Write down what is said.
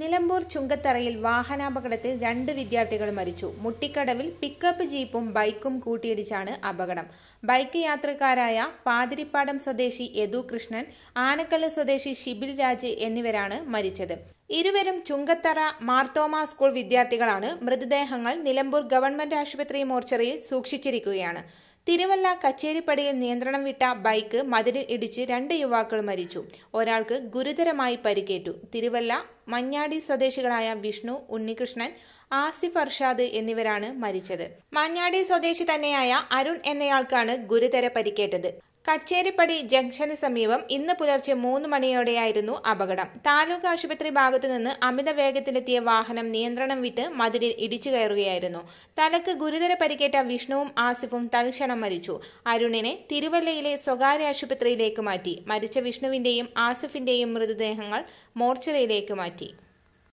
നിലമ്പൂർ ചുങ്കത്തറയിൽ വാഹനാപകടത്തിൽ രണ്ട് വിദ്യാർത്ഥികൾ മരിച്ചു മുട്ടിക്കടവിൽ പിക്കപ്പ് ജീപ്പും ബൈക്കും കൂട്ടിയിടിച്ചാണ് അപകടം ബൈക്ക് യാത്രക്കാരായ പാതിരിപ്പാടം സ്വദേശി യദു കൃഷ്ണൻ ആനക്കല്ല് സ്വദേശി ഷിബിൽ രാജ് എന്നിവരാണ് മരിച്ചത് ഇരുവരും ചുങ്കത്തറ മാർത്തോമ സ്കൂൾ വിദ്യാർത്ഥികളാണ് മൃതദേഹങ്ങൾ നിലമ്പൂർ ഗവൺമെന്റ് ആശുപത്രി മോർച്ചറിയിൽ സൂക്ഷിച്ചിരിക്കുകയാണ് തിരുവല്ല കച്ചേരിപ്പടിയിൽ നിയന്ത്രണം വിട്ട ബൈക്ക് മതിലിൽ ഇടിച്ച് രണ്ട് യുവാക്കൾ മരിച്ചു ഒരാൾക്ക് ഗുരുതരമായി പരിക്കേറ്റു തിരുവല്ല മഞ്ഞാടി സ്വദേശികളായ വിഷ്ണു ഉണ്ണികൃഷ്ണൻ ആസിഫ് അർഷാദ് എന്നിവരാണ് മരിച്ചത് മഞ്ഞാടി സ്വദേശി തന്നെയായ അരുൺ എന്നയാൾക്കാണ് ഗുരുതര പരിക്കേറ്റത് കച്ചേരിപ്പടി ജംഗ്ഷന് സമീപം ഇന്ന് പുലർച്ചെ മൂന്ന് മണിയോടെയായിരുന്നു അപകടം താലൂക്ക് ആശുപത്രി ഭാഗത്തു നിന്ന് അമിത വേഗത്തിലെത്തിയ വാഹനം നിയന്ത്രണം വിട്ട് മതിലിൽ ഇടിച്ചു കയറുകയായിരുന്നു തലക്ക് ഗുരുതര പരിക്കേറ്റ വിഷ്ണുവും ആസിഫും തൽക്ഷണം മരിച്ചു അരുണിനെ തിരുവല്ലയിലെ സ്വകാര്യ ആശുപത്രിയിലേക്ക് മാറ്റി മരിച്ച വിഷ്ണുവിന്റെയും ആസിഫിന്റെയും മൃതദേഹങ്ങൾ മോർച്ചറിയിലേക്ക് മാറ്റി